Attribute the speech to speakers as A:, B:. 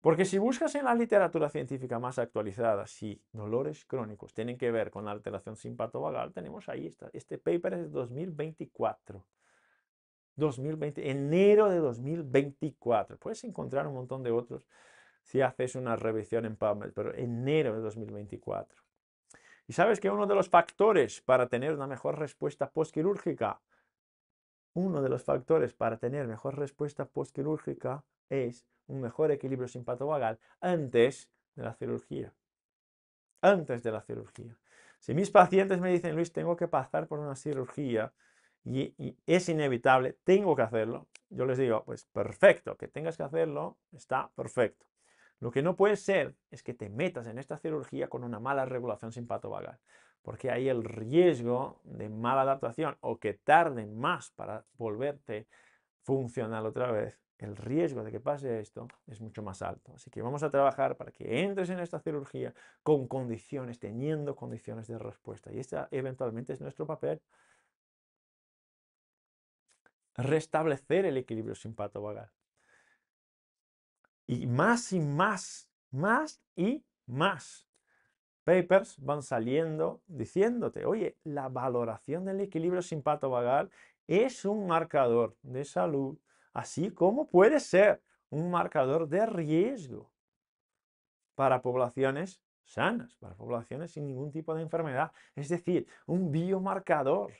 A: Porque si buscas en la literatura científica más actualizada si dolores crónicos tienen que ver con la alteración simpatovagal, tenemos ahí, este paper es de 2024. 2020, enero de 2024. Puedes encontrar un montón de otros si haces una revisión en PubMed, pero enero de 2024. Y sabes que uno de los factores para tener una mejor respuesta postquirúrgica uno de los factores para tener mejor respuesta postquirúrgica es un mejor equilibrio simpatovagal antes de la cirugía. Antes de la cirugía. Si mis pacientes me dicen, Luis, tengo que pasar por una cirugía y es inevitable, tengo que hacerlo, yo les digo, pues perfecto, que tengas que hacerlo, está perfecto. Lo que no puede ser es que te metas en esta cirugía con una mala regulación simpatovagal, porque hay el riesgo de mala adaptación o que tarden más para volverte funcional otra vez, el riesgo de que pase esto es mucho más alto. Así que vamos a trabajar para que entres en esta cirugía con condiciones, teniendo condiciones de respuesta. Y ese eventualmente es nuestro papel. Restablecer el equilibrio simpatovagal. Y más y más, más y más papers van saliendo diciéndote, oye, la valoración del equilibrio simpático-vagal es un marcador de salud, así como puede ser un marcador de riesgo para poblaciones sanas, para poblaciones sin ningún tipo de enfermedad, es decir, un biomarcador